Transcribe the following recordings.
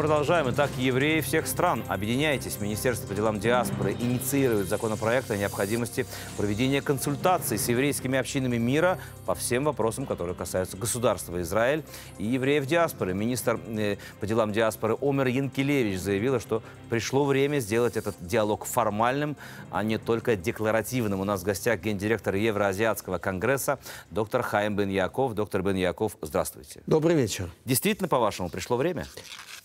продолжаем. Итак, евреи всех стран, объединяйтесь. Министерство по делам диаспоры инициирует законопроект о необходимости проведения консультаций с еврейскими общинами мира по всем вопросам, которые касаются государства Израиль и евреев диаспоры. Министр э, по делам диаспоры Омер Янкелевич заявила, что пришло время сделать этот диалог формальным, а не только декларативным. У нас в гостях гендиректор Евроазиатского конгресса доктор Хайм Бен Яков. Доктор Бен Яков, здравствуйте. Добрый вечер. Действительно, по-вашему, пришло время?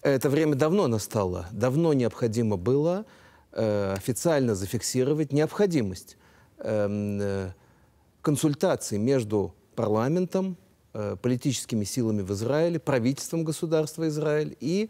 Это это время давно настало. Давно необходимо было э, официально зафиксировать необходимость эм, э, консультаций между парламентом, э, политическими силами в Израиле, правительством государства Израиль и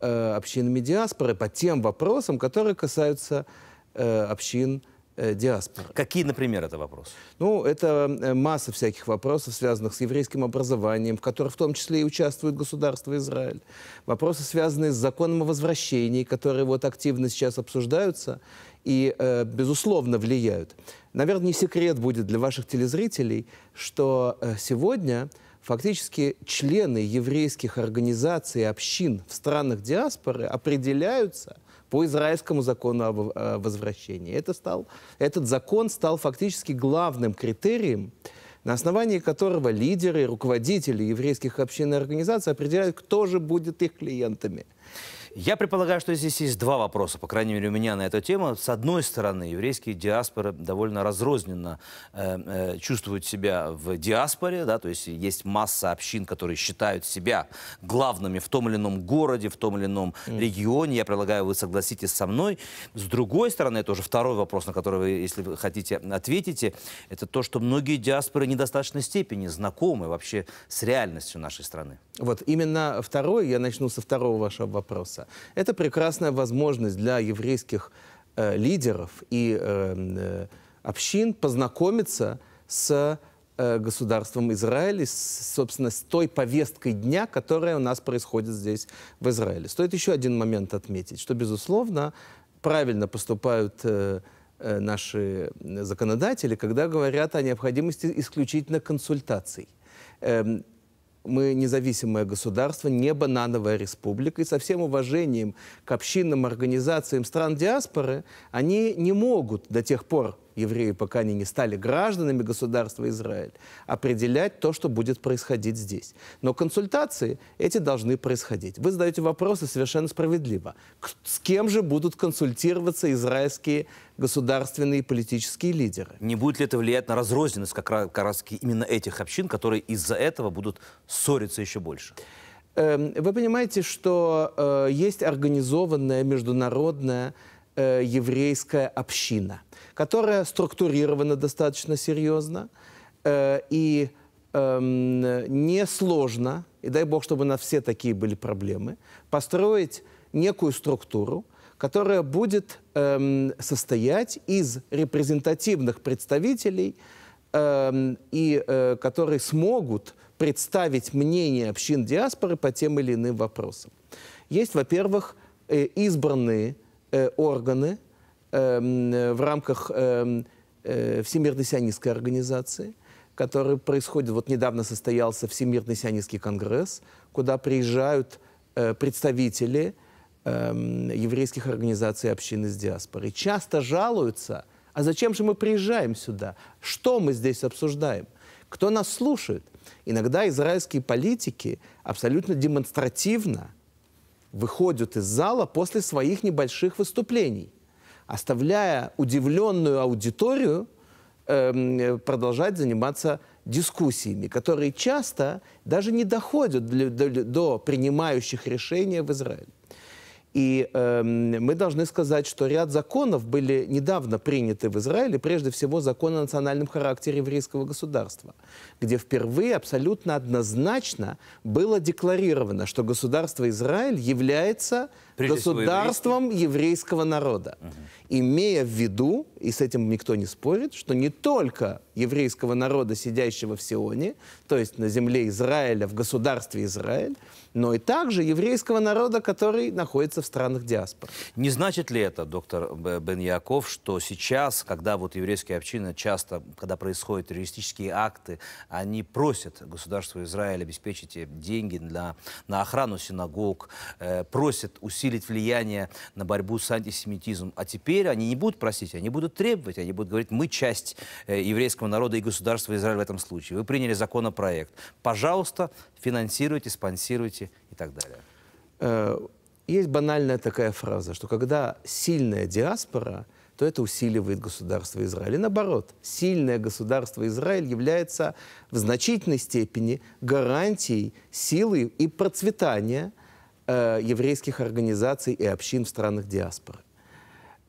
э, общинами диаспоры по тем вопросам, которые касаются э, общин Э, диаспоры. Какие, например, это вопросы? Ну, это э, масса всяких вопросов, связанных с еврейским образованием, в котором в том числе и участвует государство Израиль. Вопросы, связанные с законом о возвращении, которые вот активно сейчас обсуждаются и, э, безусловно, влияют. Наверное, не секрет будет для ваших телезрителей, что сегодня фактически члены еврейских организаций, общин в странах диаспоры определяются – по израильскому закону о э, возвращении. Это стал, этот закон стал фактически главным критерием, на основании которого лидеры и руководители еврейских общин и организаций определяют, кто же будет их клиентами. Я предполагаю, что здесь есть два вопроса, по крайней мере, у меня на эту тему. С одной стороны, еврейские диаспоры довольно разрозненно э, э, чувствуют себя в диаспоре, да, то есть есть масса общин, которые считают себя главными в том или ином городе, в том или ином mm. регионе. Я предлагаю, вы согласитесь со мной. С другой стороны, это уже второй вопрос, на который вы, если вы хотите, ответите, это то, что многие диаспоры недостаточной степени знакомы вообще с реальностью нашей страны. Вот именно второй, я начну со второго вашего вопроса. Хасса. Это прекрасная возможность для еврейских э, лидеров и эм, э, общин познакомиться с э, государством Израиля, с, собственно, с той повесткой дня, которая у нас происходит здесь, в Израиле. Стоит еще один момент отметить, что, безусловно, правильно поступают э, э наши законодатели, когда говорят о необходимости исключительно консультаций эм, мы независимое государство, не банановая республика, и со всем уважением к общинным организациям стран диаспоры они не могут до тех пор, евреи, пока они не стали гражданами государства Израиль, определять то, что будет происходить здесь. Но консультации эти должны происходить. Вы задаете вопросы совершенно справедливо. С кем же будут консультироваться израильские государственные и политические лидеры? Не будет ли это влиять на разрозненность как раз, как раз именно этих общин, которые из-за этого будут ссориться еще больше? Эм, вы понимаете, что э, есть организованная международная э, еврейская община – которая структурирована достаточно серьезно э, и э, несложно, и дай бог, чтобы на все такие были проблемы, построить некую структуру, которая будет эм, состоять из репрезентативных представителей, эм, и э, которые смогут представить мнение общин диаспоры по тем или иным вопросам. Есть, во-первых, э, избранные э, органы, Эм, э, в рамках эм, э, Всемирной сионистской организации, который происходит. Вот недавно состоялся Всемирный сионистский конгресс, куда приезжают э, представители эм, еврейских организаций и общин из диаспоры. Часто жалуются, а зачем же мы приезжаем сюда? Что мы здесь обсуждаем? Кто нас слушает? Иногда израильские политики абсолютно демонстративно выходят из зала после своих небольших выступлений – оставляя удивленную аудиторию эм, продолжать заниматься дискуссиями, которые часто даже не доходят для, для, до принимающих решения в Израиле. И э, мы должны сказать, что ряд законов были недавно приняты в Израиле, прежде всего закон о национальном характере еврейского государства, где впервые абсолютно однозначно было декларировано, что государство Израиль является прежде государством еврейского народа, угу. имея в виду, и с этим никто не спорит, что не только еврейского народа, сидящего в Сионе, то есть на земле Израиля, в государстве Израиль, но и также еврейского народа, который находится в странах диаспоры. Не значит ли это, доктор Бен Яков, что сейчас, когда вот еврейские общины часто, когда происходят террористические акты, они просят государство Израиль обеспечить деньги на на охрану синагог, э, просят усилить влияние на борьбу с антисемитизмом. А теперь они не будут просить, они будут требовать, они будут говорить, мы часть э, еврейского народа и государства Израиль в этом случае. Вы приняли законопроект. Пожалуйста, финансируйте, спонсируйте Беларуси и так далее? Э, есть банальная такая фраза, что когда сильная диаспора, то это усиливает государство Израиль. И наоборот, сильное государство Израиль является в значительной степени гарантией силы и процветания э, еврейских организаций и общин в странах диаспоры.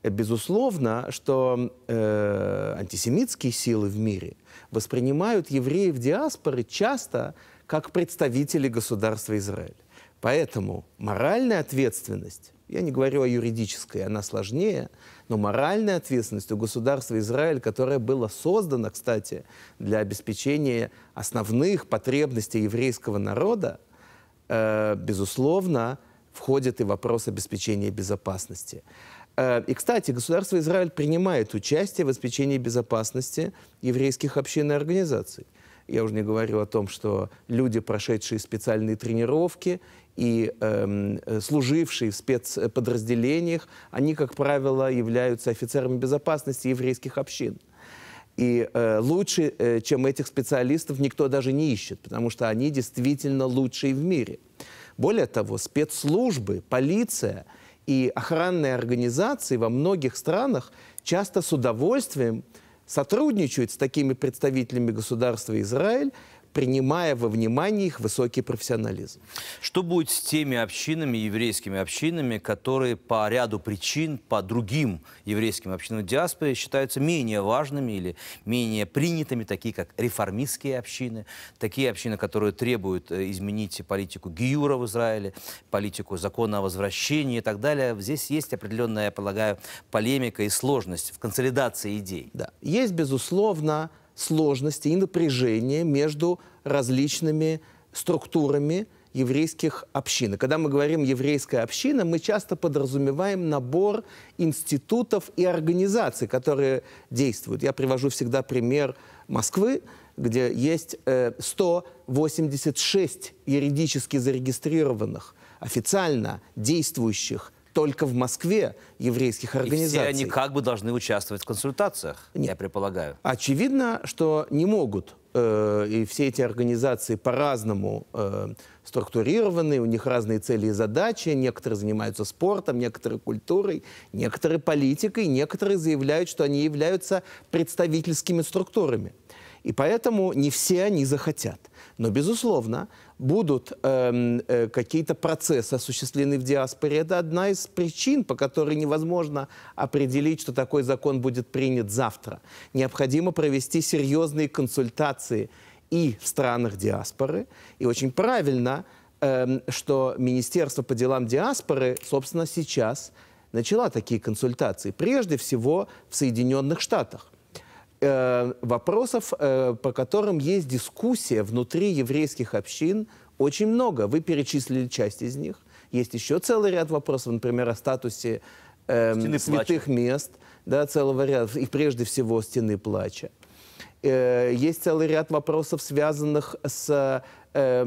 Э, безусловно, что э, антисемитские силы в мире воспринимают евреев диаспоры часто как представители государства Израиль. Поэтому моральная ответственность, я не говорю о юридической, она сложнее, но моральная ответственность у государства Израиль, которое было создано, кстати, для обеспечения основных потребностей еврейского народа, э, безусловно, входит и вопрос обеспечения безопасности. Э, и, кстати, государство Израиль принимает участие в обеспечении безопасности еврейских общин и организаций. Я уже не говорю о том, что люди, прошедшие специальные тренировки и эм, э, служившие в спецподразделениях, э, они, как правило, являются офицерами безопасности еврейских общин. И э, лучше, э, чем этих специалистов, никто даже не ищет, потому что они действительно лучшие в мире. Более того, спецслужбы, полиция и охранные организации во многих странах часто с удовольствием сотрудничают с такими представителями государства Израиль принимая во внимание их высокий профессионализм. Что будет с теми общинами, еврейскими общинами, которые по ряду причин, по другим еврейским общинам диаспоры считаются менее важными или менее принятыми, такие как реформистские общины, такие общины, которые требуют э, изменить политику Гиюра в Израиле, политику закона о возвращении и так далее. Здесь есть определенная, я полагаю, полемика и сложность в консолидации идей. Да. Есть, безусловно, сложности и напряжения между различными структурами еврейских общин. И когда мы говорим «еврейская община», мы часто подразумеваем набор институтов и организаций, которые действуют. Я привожу всегда пример Москвы, где есть 186 э, юридически зарегистрированных, официально действующих только в Москве еврейских организаций. И все они как бы должны участвовать в консультациях, Нет. я предполагаю. Очевидно, что не могут. Э, и все эти организации по-разному э, структурированы, у них разные цели и задачи. Некоторые занимаются спортом, некоторые культурой, некоторые политикой, некоторые заявляют, что они являются представительскими структурами. И поэтому не все они захотят. Но, безусловно, будут э, э, какие-то процессы осуществлены в диаспоре. Это одна из причин, по которой невозможно определить, что такой закон будет принят завтра. Необходимо провести серьезные консультации и в странах диаспоры. И очень правильно, э, что Министерство по делам диаспоры, собственно, сейчас начала такие консультации. Прежде всего в Соединенных Штатах Э, вопросов, э, по которым есть дискуссия внутри еврейских общин, очень много. Вы перечислили часть из них. Есть еще целый ряд вопросов, например, о статусе э, святых плача. мест, да, целого ряда, и прежде всего стены плача. Э, есть целый ряд вопросов, связанных с э,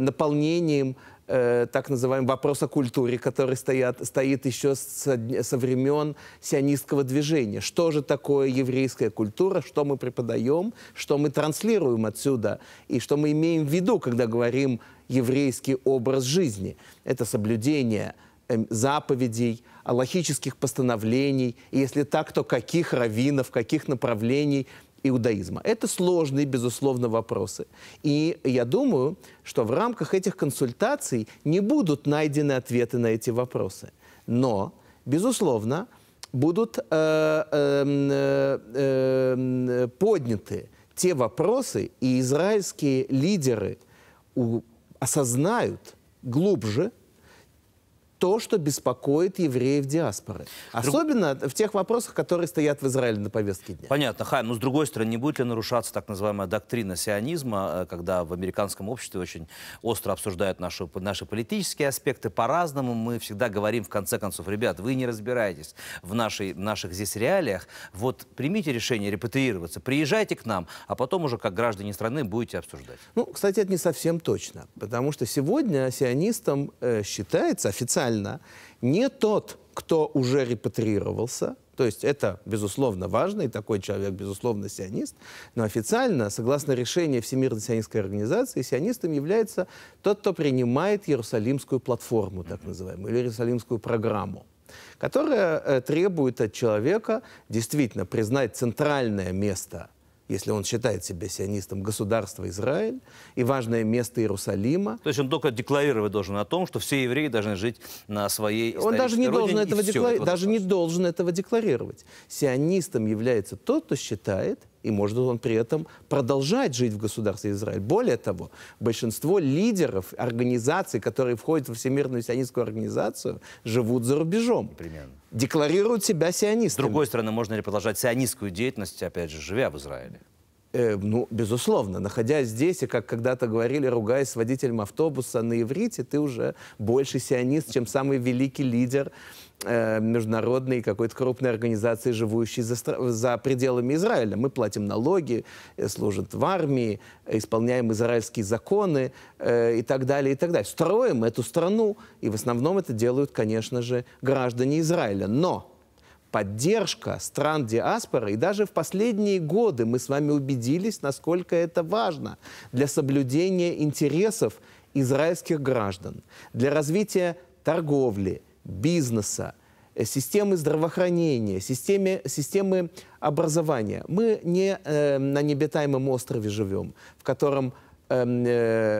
наполнением э, так называемый вопрос о культуре, который стоят, стоит еще со, со времен сионистского движения. Что же такое еврейская культура, что мы преподаем, что мы транслируем отсюда, и что мы имеем в виду, когда говорим еврейский образ жизни. Это соблюдение эм, заповедей, аллахических постановлений, и если так, то каких раввинов, каких направлений иудаизма? Это сложные, безусловно, вопросы. И я думаю, что в рамках этих консультаций не будут найдены ответы на эти вопросы. Но, безусловно, будут э, эм, э, э, подняты те вопросы, и израильские лидеры у, осознают глубже – то, что беспокоит евреев диаспоры. Особенно Друг... в тех вопросах, которые стоят в Израиле на повестке дня. Понятно, Хайм. Но ну, с другой стороны, не будет ли нарушаться так называемая доктрина сионизма, э, когда в американском обществе очень остро обсуждают наши, наши политические аспекты по-разному. Мы всегда говорим, в конце концов, ребят, вы не разбираетесь в нашей, наших здесь реалиях. Вот примите решение репатриироваться, приезжайте к нам, а потом уже как граждане страны будете обсуждать. Ну, кстати, это не совсем точно, потому что сегодня сионистом э, считается официально формально не тот, кто уже репатрировался, то есть это, безусловно, важно, и такой человек, безусловно, сионист. Но официально, согласно решению Всемирной сионистской организации, сионистом является тот, кто принимает Иерусалимскую платформу, так называемую, или Иерусалимскую программу которая э, требует от человека действительно признать центральное место если он считает себя сионистом, государство Израиль и важное место Иерусалима. То есть он только декларировать должен о том, что все евреи должны жить на своей Он даже не родине, этого, декла... все, этого даже достаточно. не должен этого декларировать. Сионистом является тот, кто считает, и может он при этом продолжать жить в государстве Израиль. Более того, большинство лидеров организаций, которые входят во Всемирную сионистскую организацию, живут за рубежом. Примерно. Декларируют себя сионистами. С другой стороны, можно ли продолжать сионистскую деятельность, опять же, живя в Израиле? Э, ну, безусловно, находясь здесь, и как когда-то говорили, ругаясь с водителем автобуса на иврите, ты уже больше сионист, чем самый великий лидер э, международной какой-то крупной организации, живущей за, за пределами Израиля. Мы платим налоги, э, служат в армии, исполняем израильские законы э, и так далее, и так далее. Строим эту страну, и в основном это делают, конечно же, граждане Израиля. Но поддержка стран диаспоры, и даже в последние годы мы с вами убедились, насколько это важно для соблюдения интересов израильских граждан, для развития торговли – бизнеса, э, системы здравоохранения, системе, системы образования. Мы не э, на небитаемом острове живем, в котором э,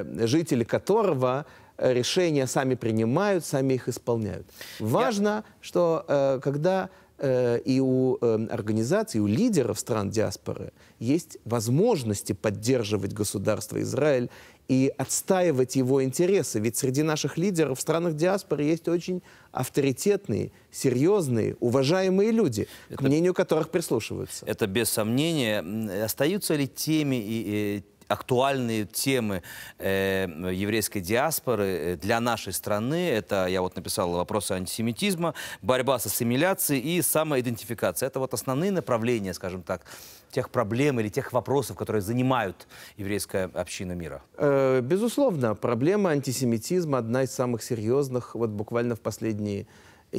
э, жители которого э, решения сами принимают, сами их исполняют. Важно, Я... что э, когда э, и у э, организаций, у лидеров стран диаспоры есть возможности поддерживать государство Израиль и отстаивать его интересы. Ведь среди наших лидеров в странах диаспоры есть очень авторитетные, серьезные, уважаемые люди, это, к мнению которых прислушиваются. Это без сомнения. Остаются ли теми и, и актуальные темы э, еврейской диаспоры э, для нашей страны. Это, я вот написал вопросы антисемитизма, борьба с ассимиляцией и самоидентификация. Это вот основные направления, скажем так, тех проблем или тех вопросов, которые занимают еврейская община мира? Э, безусловно, проблема антисемитизма одна из самых серьезных вот буквально в последние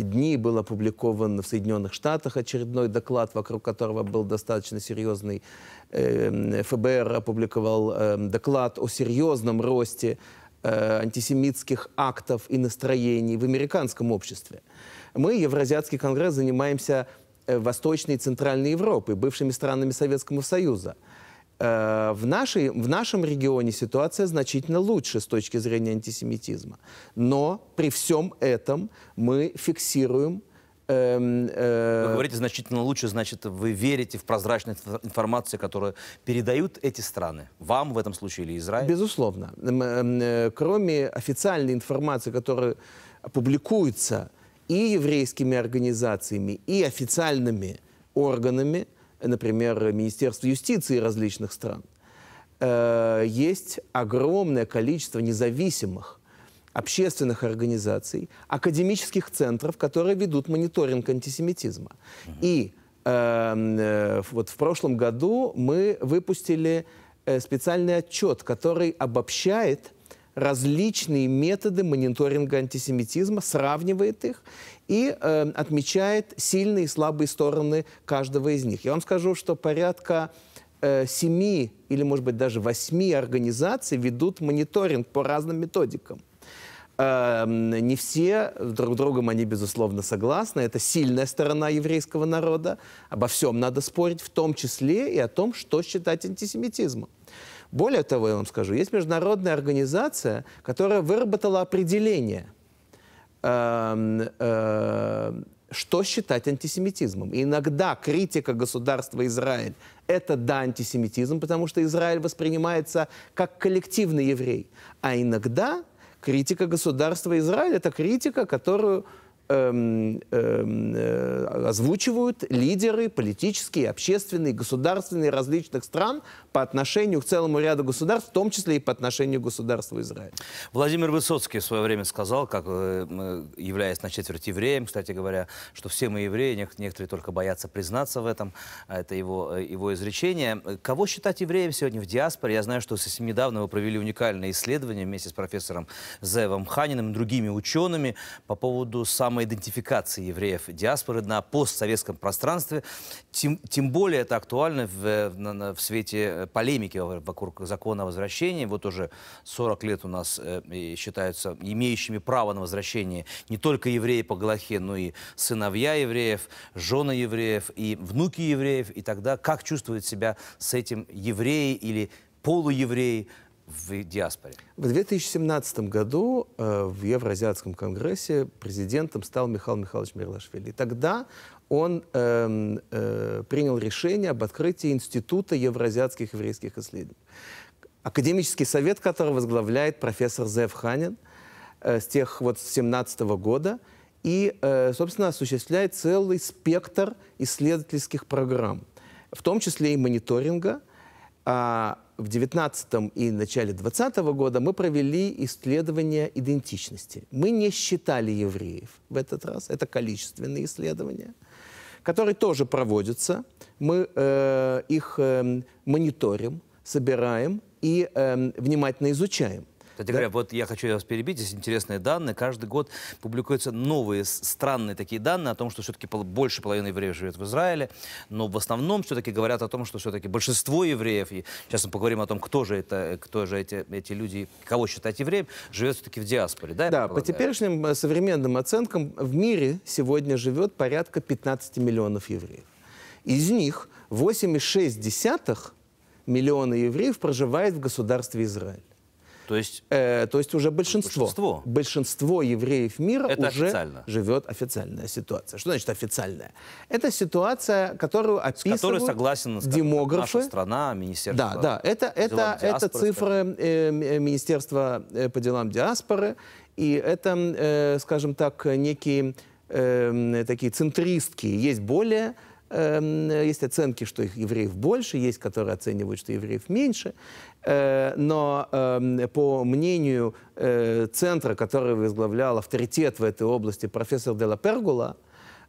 дни был опубликован в Соединенных Штатах очередной доклад, вокруг которого был достаточно серьезный. Эм, ФБР опубликовал эм, доклад о серьезном росте э, антисемитских актов и настроений в американском обществе. Мы, Евразиатский конгресс, занимаемся э, Восточной и Центральной Европой, бывшими странами Советского Союза. Э, в, нашей, в нашем регионе ситуация значительно лучше с точки зрения антисемитизма. Но при всем этом мы фиксируем эм, э, вы говорите значительно лучше, значит, вы верите в прозрачность информации, которую передают эти страны. Вам в этом случае или Израиль? Безусловно. Эм, э, кроме официальной информации, которая публикуется и еврейскими организациями, и официальными органами, например, Министерств юстиции различных стран, э, есть огромное количество независимых общественных организаций, академических центров, которые ведут мониторинг антисемитизма. И эм, э, вот в прошлом году мы выпустили э, специальный отчет, который обобщает различные методы мониторинга антисемитизма, сравнивает их и э, отмечает сильные и слабые стороны каждого из них. Я вам скажу, что порядка э, семи или, может быть, даже восьми организаций ведут мониторинг по разным методикам. Эм, не все друг с другом они, безусловно, согласны. Это сильная сторона еврейского народа. Обо всем надо спорить, в том числе и о том, что считать антисемитизмом. Более того, я вам скажу, есть международная организация, которая выработала определение, э, э, что считать антисемитизмом. И иногда критика государства Израиль – это да, антисемитизм, потому что Израиль воспринимается как коллективный еврей. А иногда критика государства Израиль – это критика, которую Эм, эм, э, озвучивают лидеры политические, общественные, государственные различных стран по отношению к целому ряду государств, в том числе и по отношению к государству Израиль. Владимир Высоцкий в свое время сказал, как э, э, являясь на четверть евреем, кстати говоря, что все мы евреи, некоторые только боятся признаться в этом, а это его, его изречение. Кого считать евреем сегодня в диаспоре? Я знаю, что совсем недавно вы провели уникальное исследование вместе с профессором Зевом Ханиным и другими учеными по поводу сам самоидентификации евреев диаспоры на постсоветском пространстве. Тем, тем более это актуально в, в, в свете э, полемики вокруг закона о возвращении. Вот уже 40 лет у нас э, считаются имеющими право на возвращение не только евреи по Галахе, но и сыновья евреев, жены евреев и внуки евреев. И тогда как чувствуют себя с этим евреи или полуевреи в диаспоре? В 2017 году э, в Евроазиатском конгрессе президентом стал Михаил Михайлович Мерлашвили. И тогда он э, э, принял решение об открытии Института евроазиатских еврейских исследований, академический совет которого возглавляет профессор Зев Ханин э, с тех вот 17 -го года и, э, собственно, осуществляет целый спектр исследовательских программ, в том числе и мониторинга – а в 19 и начале 20 года мы провели исследование идентичности. Мы не считали евреев в этот раз, это количественные исследования, которые тоже проводятся. Мы э, их э, мониторим, собираем и э, внимательно изучаем. Кстати да? говоря, вот я хочу вас перебить, здесь интересные данные. Каждый год публикуются новые странные такие данные о том, что все-таки больше половины евреев живет в Израиле, но в основном все-таки говорят о том, что все-таки большинство евреев, и сейчас мы поговорим о том, кто же, это, кто же эти, эти люди, кого считать евреем, живет все-таки в диаспоре, да? Да, по теперешним э, современным оценкам в мире сегодня живет порядка 15 миллионов евреев. Из них 8,6 миллиона евреев проживает в государстве Израиль. То есть, э, то есть уже большинство, большинство. большинство евреев мира это уже официально. живет официальная ситуация. Что значит официальная? Это ситуация, которую описывают С которой согласен, скажем, демографы. Наша страна, Министерство Да, да, это, это, это цифры э, э Министерства э, по делам диаспоры, и это, э, скажем так, некие э, такие центристские. Есть более Эм, есть оценки, что их евреев больше, есть, которые оценивают, что евреев меньше. Э, но эм, по мнению э, центра, который возглавлял авторитет в этой области, профессор Дела Пергула,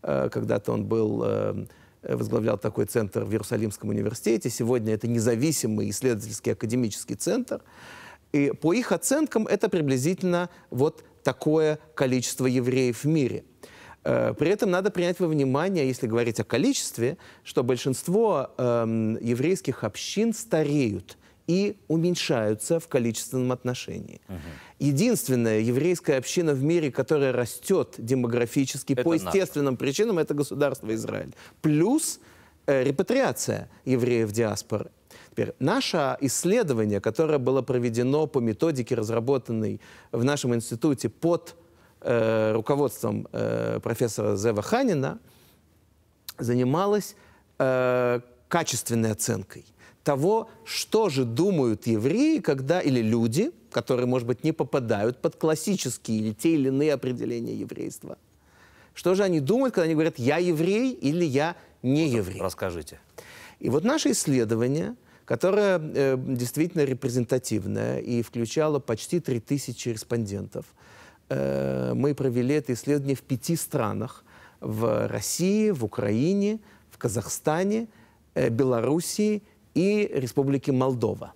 э, когда-то он был возглавлял такой центр в Иерусалимском университете. Сегодня это независимый исследовательский академический центр. И по их оценкам это приблизительно вот такое количество евреев в мире – Э, при этом надо принять во внимание, если говорить о количестве, что большинство э, еврейских общин стареют и уменьшаются в количественном отношении. Угу. Единственная еврейская община в мире, которая растет демографически это по естественным причинам, это государство Израиль. Плюс э, репатриация евреев диаспоры. Теперь, наше исследование, которое было проведено по методике, разработанной в нашем институте под э, руководством э, профессора Зева Ханина занималась э, качественной оценкой того, что же думают евреи, когда или люди, которые, может быть, не попадают под классические или те или иные определения еврейства. Что же они думают, когда они говорят «я еврей» или «я не еврей»? Расскажите. И вот наше исследование, которое э, действительно репрезентативное и включало почти 3000 респондентов – Э, мы провели это исследование в пяти странах. В России, в Украине, в Казахстане, э, Белоруссии и Республике Молдова.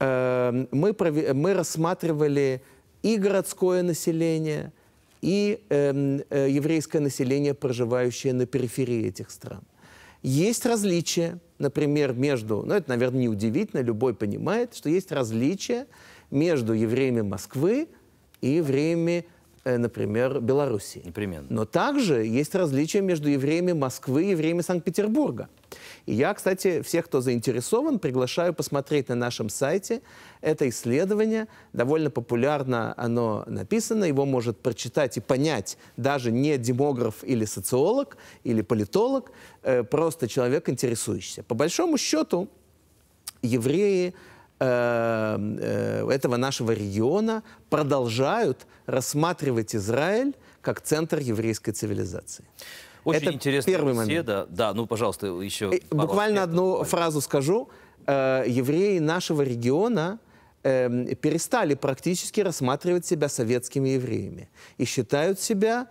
Э, мы, мы рассматривали и городское население, и эм, еврейское население, проживающее на периферии этих стран. Есть различия, например, между, ну это, наверное, не удивительно, любой понимает, что есть различия между евреями Москвы, и евреями, э, например, Белоруссии. Непременно. Но также есть различия между евреями Москвы и евреями Санкт-Петербурга. И я, кстати, всех, кто заинтересован, приглашаю посмотреть на нашем сайте это исследование. Довольно популярно оно написано, его может прочитать и понять даже не демограф или социолог, или политолог, э, просто человек, интересующийся. По большому счету, евреи – Эм, э, этого нашего региона продолжают рассматривать Израиль как центр еврейской цивилизации. Очень Это интересная первый беседа. Момент. Да, ну, пожалуйста, еще... Э, буквально лет, одну буквально. фразу скажу. Э, евреи нашего региона эм, перестали практически рассматривать себя советскими евреями и считают себя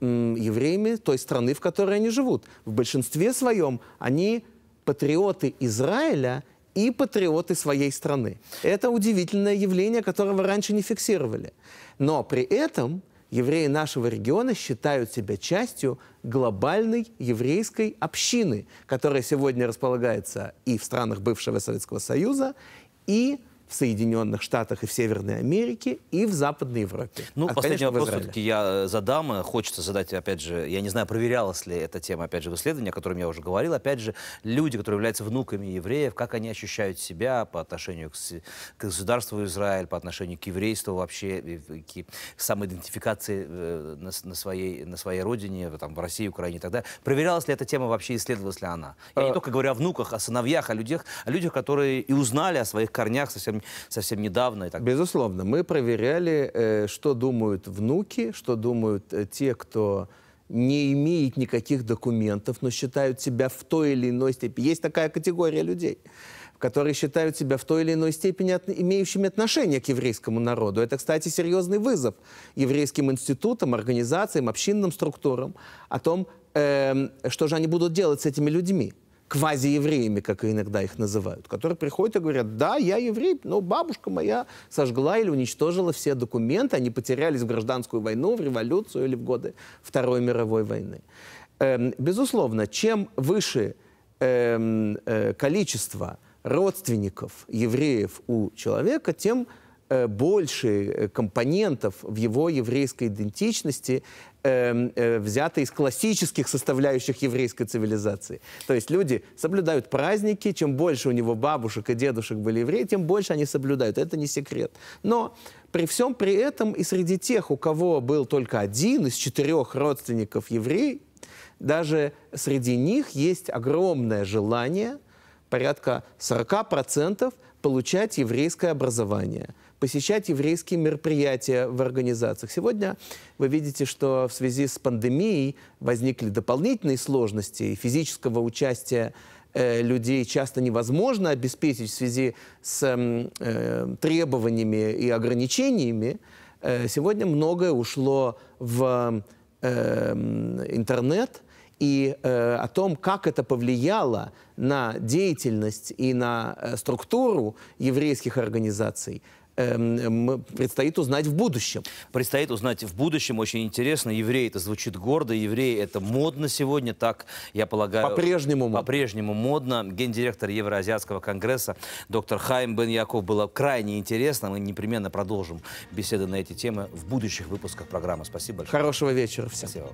евреями той страны, в которой они живут. В большинстве своем они патриоты Израиля и патриоты своей страны. Это удивительное явление, которого раньше не фиксировали. Но при этом евреи нашего региона считают себя частью глобальной еврейской общины, которая сегодня располагается и в странах бывшего Советского Союза, и в Соединенных Штатах и в Северной Америке, и в Западной Европе. Ну, а, последний конечно, вопрос все-таки я э, задам. Э, хочется задать, опять же, я не знаю, проверялась ли эта тема, опять же, в исследовании, о котором я уже говорил. Опять же, люди, которые являются внуками евреев, как они ощущают себя по отношению к, к государству Израиль, по отношению к еврейству вообще, к, к самоидентификации э, на, на, своей, на своей родине, там, в России, Украине и так далее. Проверялась ли эта тема вообще, исследовалась ли она? Я а... не только говорю о внуках, о сыновьях, о людях, о людях, которые и узнали о своих корнях совсем совсем, недавно. И так. Безусловно, мы проверяли, э, что думают внуки, что думают э, те, кто не имеет никаких документов, но считают себя в той или иной степени. Есть такая категория людей которые считают себя в той или иной степени от, имеющими отношение к еврейскому народу. Это, кстати, серьезный вызов еврейским институтам, организациям, общинным структурам о том, э, что же они будут делать с этими людьми квазиевреями, как иногда их называют, которые приходят и говорят, да, я еврей, но бабушка моя сожгла или уничтожила все документы, они потерялись в гражданскую войну, в революцию или в годы Второй мировой войны. Эм, безусловно, чем выше эм, э, количество родственников евреев у человека, тем э, больше э, компонентов в его еврейской идентичности, Эм, э, э, взято из классических составляющих еврейской цивилизации. То есть люди соблюдают праздники, чем больше у него бабушек и дедушек были евреи, тем больше они соблюдают. Это не секрет. Но при всем при этом и среди тех, у кого был только один из четырех родственников еврей, даже среди них есть огромное желание, порядка 40%, получать еврейское образование – посещать еврейские мероприятия в организациях. Сегодня вы видите, что в связи с пандемией возникли дополнительные сложности и физического участия э, людей часто невозможно обеспечить в связи с э, требованиями и ограничениями. Э, сегодня многое ушло в э, интернет и э, о том, как это повлияло на деятельность и на э, структуру еврейских организаций – эм, предстоит узнать в будущем. Предстоит узнать в будущем, очень интересно. Евреи это звучит гордо, евреи это модно сегодня, так, я полагаю. По-прежнему модно. По-прежнему модно. Гендиректор Евроазиатского конгресса доктор Хайм Бен Яков было крайне интересно. Мы непременно продолжим беседы на эти темы в будущих выпусках программы. Спасибо большое. Хорошего вечера всем. Спасибо.